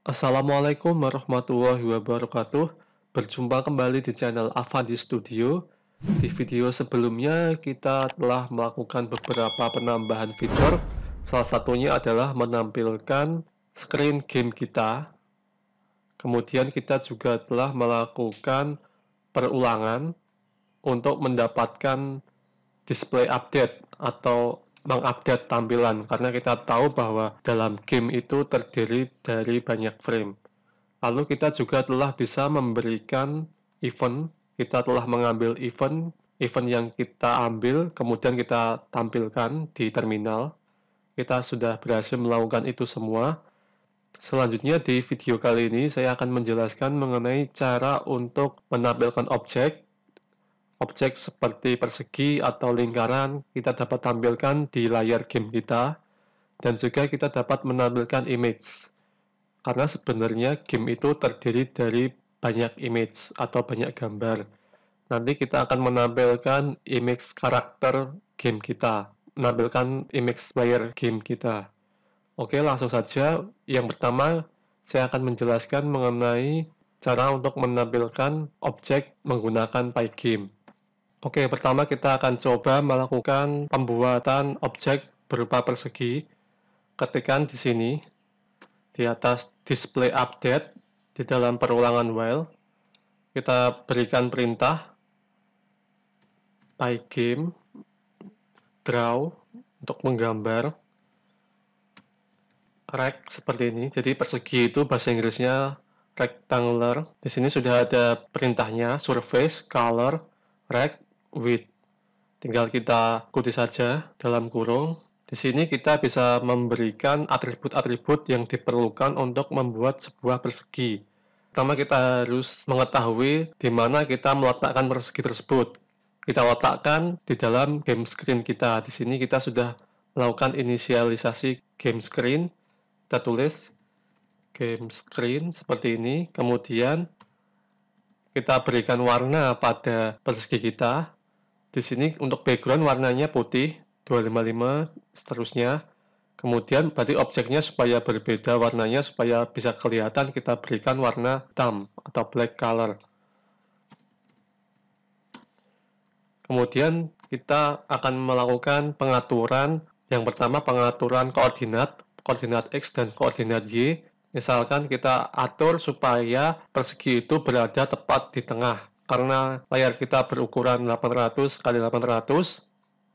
Assalamualaikum warahmatullahi wabarakatuh. Berjumpa kembali di channel Avandi Studio. Di video sebelumnya kita telah melakukan beberapa penambahan fitur. Salah satunya adalah menampilkan screen game kita. Kemudian kita juga telah melakukan perulangan untuk mendapatkan display update atau mengupdate tampilan karena kita tahu bahwa dalam game itu terdiri dari banyak frame. Lalu kita juga telah bisa memberikan event, kita telah mengambil event, event yang kita ambil kemudian kita tampilkan di terminal. Kita sudah berhasil melakukan itu semua. Selanjutnya di video kali ini saya akan menjelaskan mengenai cara untuk menampilkan objek objek seperti persegi atau lingkaran kita dapat tampilkan di layar game kita dan juga kita dapat menampilkan image karena sebenarnya game itu terdiri dari banyak image atau banyak gambar. Nanti kita akan menampilkan image karakter game kita, menampilkan image player game kita. Oke, langsung saja. Yang pertama, saya akan menjelaskan mengenai cara untuk menampilkan objek menggunakan Pygame. Oke, pertama kita akan coba melakukan pembuatan objek berupa persegi. Ketikan di sini, di atas display update, di dalam perulangan while, kita berikan perintah by game, draw, untuk menggambar, rect seperti ini. Jadi persegi itu bahasa Inggrisnya rectangular. Di sini sudah ada perintahnya, surface, color, rect, with. Tinggal kita kutip saja dalam kurung. Di sini kita bisa memberikan atribut-atribut yang diperlukan untuk membuat sebuah persegi. Pertama kita harus mengetahui di mana kita meletakkan persegi tersebut. Kita letakkan di dalam game screen kita. Di sini kita sudah melakukan inisialisasi game screen. Kita tulis game screen seperti ini. Kemudian kita berikan warna pada persegi kita. Di sini untuk background warnanya putih 255 seterusnya. Kemudian berarti objeknya supaya berbeda warnanya supaya bisa kelihatan kita berikan warna hitam atau black color. Kemudian kita akan melakukan pengaturan. Yang pertama pengaturan koordinat, koordinat X dan koordinat Y. Misalkan kita atur supaya persegi itu berada tepat di tengah karena layar kita berukuran 800 x 800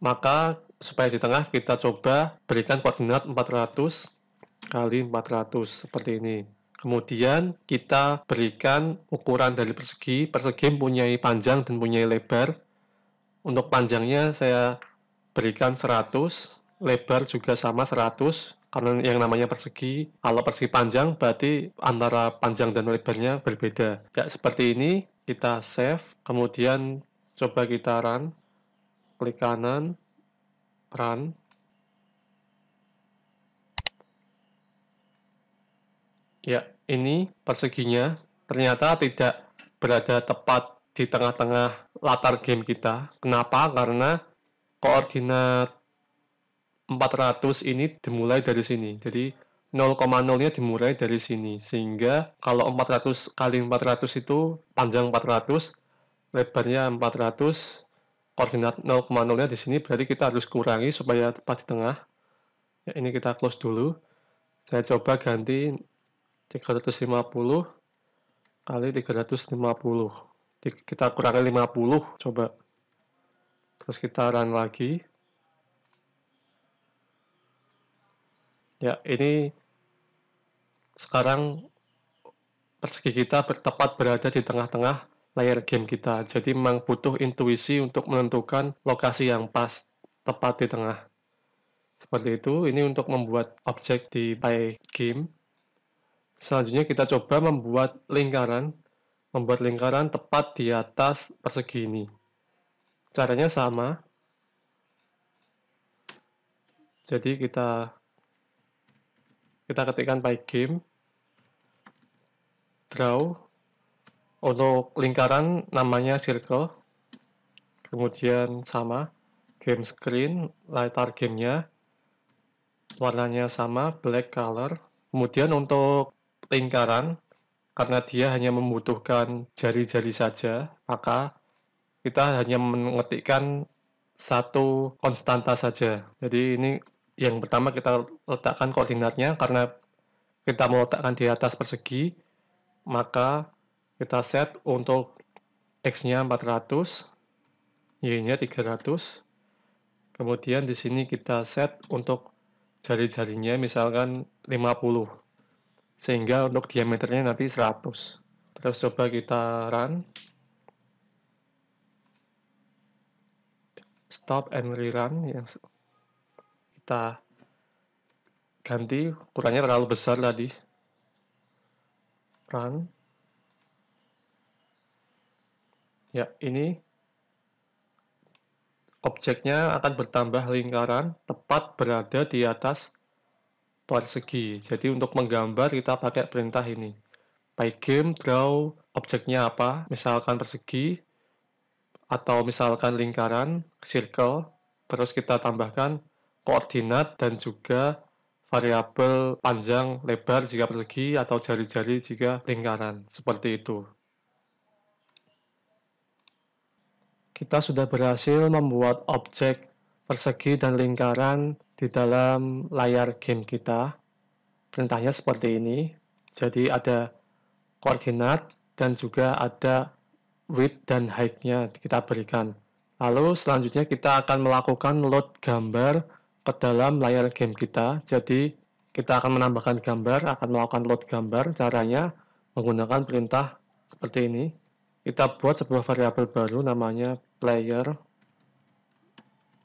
maka supaya di tengah kita coba berikan koordinat 400 x 400 seperti ini kemudian kita berikan ukuran dari persegi persegi mempunyai panjang dan mempunyai lebar untuk panjangnya saya berikan 100 lebar juga sama 100 karena yang namanya persegi kalau persegi panjang berarti antara panjang dan lebarnya berbeda ya seperti ini kita save, kemudian coba kita run, klik kanan, run. Ya, ini perseginya ternyata tidak berada tepat di tengah-tengah latar game kita. Kenapa? Karena koordinat 400 ini dimulai dari sini. Jadi 0,0-nya dimulai dari sini. Sehingga kalau 400 kali 400 itu panjang 400, lebarnya 400, koordinat 0,0-nya di sini berarti kita harus kurangi supaya tepat di tengah. Ya, ini kita close dulu. Saya coba ganti 350 kali 350. Kita kurangi 50, coba. Terus kita run lagi. Ya, ini sekarang persegi kita bertepat berada di tengah-tengah layar game kita. Jadi memang butuh intuisi untuk menentukan lokasi yang pas, tepat di tengah. Seperti itu, ini untuk membuat objek di pie game. Selanjutnya kita coba membuat lingkaran, membuat lingkaran tepat di atas persegi ini. Caranya sama. Jadi kita kita ketikkan by game draw untuk lingkaran namanya circle kemudian sama game screen latar gamenya warnanya sama black color kemudian untuk lingkaran karena dia hanya membutuhkan jari-jari saja maka kita hanya mengetikkan satu konstanta saja jadi ini yang pertama kita letakkan koordinatnya karena kita mau letakkan di atas persegi maka kita set untuk X-nya 400, Y-nya 300. Kemudian di sini kita set untuk jari-jarinya misalkan 50. Sehingga untuk diameternya nanti 100. Terus coba kita run. Stop and rerun yang kita ganti ukurannya terlalu besar tadi run kan? ya ini objeknya akan bertambah lingkaran tepat berada di atas persegi jadi untuk menggambar kita pakai perintah ini by game draw objeknya apa misalkan persegi atau misalkan lingkaran circle terus kita tambahkan koordinat dan juga variabel panjang, lebar jika persegi, atau jari-jari jika lingkaran. Seperti itu. Kita sudah berhasil membuat objek persegi dan lingkaran di dalam layar game kita. Perintahnya seperti ini. Jadi ada koordinat dan juga ada width dan height-nya kita berikan. Lalu selanjutnya kita akan melakukan load gambar ke dalam layar game kita. Jadi kita akan menambahkan gambar, akan melakukan load gambar. Caranya menggunakan perintah seperti ini. Kita buat sebuah variabel baru namanya player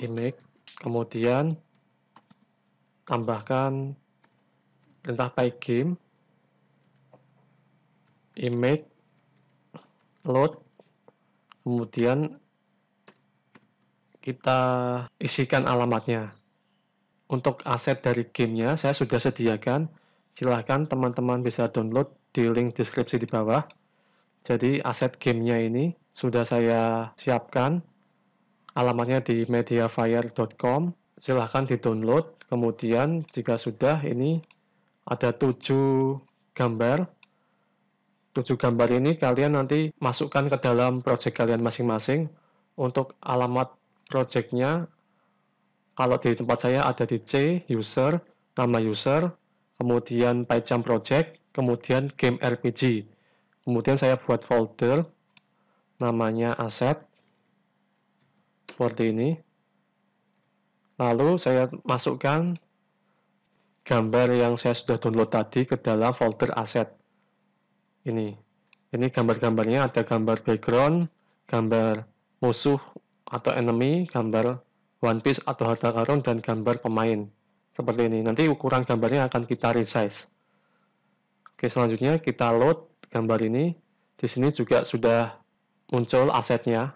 image. Kemudian tambahkan perintah pygame image load kemudian kita isikan alamatnya untuk aset dari gamenya saya sudah sediakan. Silahkan teman-teman bisa download di link deskripsi di bawah. Jadi aset gamenya ini sudah saya siapkan. Alamatnya di mediafire.com. Silahkan di-download. Kemudian jika sudah ini ada tujuh gambar. Tujuh gambar ini kalian nanti masukkan ke dalam project kalian masing-masing. Untuk alamat projectnya kalau di tempat saya ada di C, user, nama user, kemudian PyCharm project, kemudian game RPG. Kemudian saya buat folder, namanya aset, seperti ini. Lalu saya masukkan gambar yang saya sudah download tadi ke dalam folder aset. Ini. Ini gambar-gambarnya ada gambar background, gambar musuh atau enemy, gambar one piece atau harta karun dan gambar pemain seperti ini nanti ukuran gambarnya akan kita resize oke selanjutnya kita load gambar ini di sini juga sudah muncul asetnya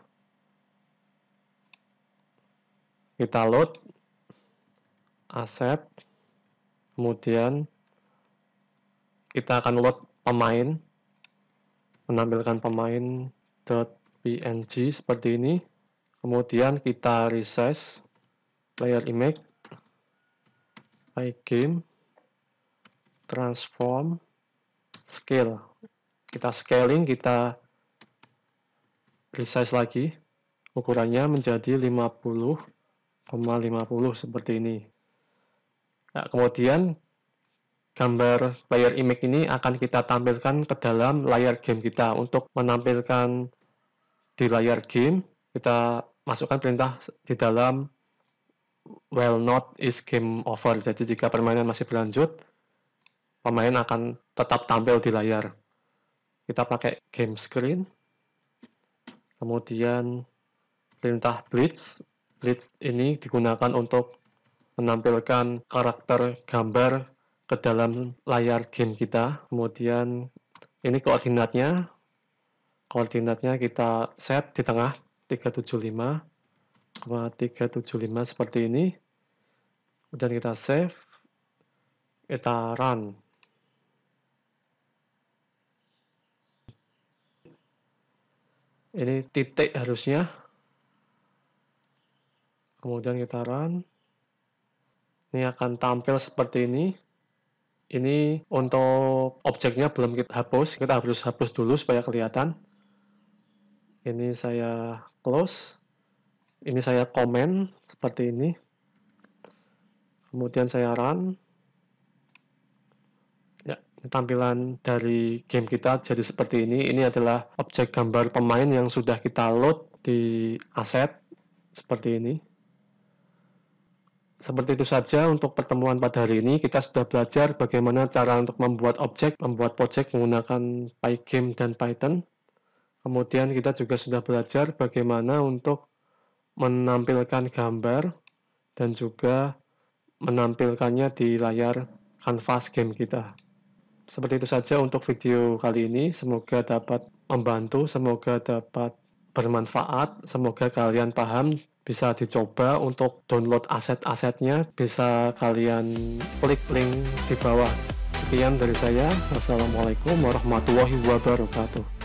kita load aset kemudian kita akan load pemain menampilkan pemain .png seperti ini kemudian kita resize layer image by game, transform scale kita scaling kita resize lagi ukurannya menjadi 50,50 seperti ini nah, kemudian gambar layer image ini akan kita tampilkan ke dalam layar game kita untuk menampilkan di layar game kita masukkan perintah di dalam well not is game over. Jadi jika permainan masih berlanjut, pemain akan tetap tampil di layar. Kita pakai game screen. Kemudian perintah blitz. Blitz ini digunakan untuk menampilkan karakter gambar ke dalam layar game kita. Kemudian ini koordinatnya. Koordinatnya kita set di tengah 375 375 seperti ini kemudian kita save kita run ini titik harusnya kemudian kita run ini akan tampil seperti ini ini untuk objeknya belum kita hapus kita harus hapus dulu supaya kelihatan ini saya close. Ini saya komen seperti ini. Kemudian saya run. Ya, tampilan dari game kita jadi seperti ini. Ini adalah objek gambar pemain yang sudah kita load di aset seperti ini. Seperti itu saja untuk pertemuan pada hari ini. Kita sudah belajar bagaimana cara untuk membuat objek, membuat project menggunakan Pygame dan Python. Kemudian kita juga sudah belajar bagaimana untuk menampilkan gambar dan juga menampilkannya di layar kanvas game kita. Seperti itu saja untuk video kali ini. Semoga dapat membantu, semoga dapat bermanfaat, semoga kalian paham bisa dicoba untuk download aset-asetnya bisa kalian klik link di bawah sekian dari saya wassalamualaikum warahmatullahi wabarakatuh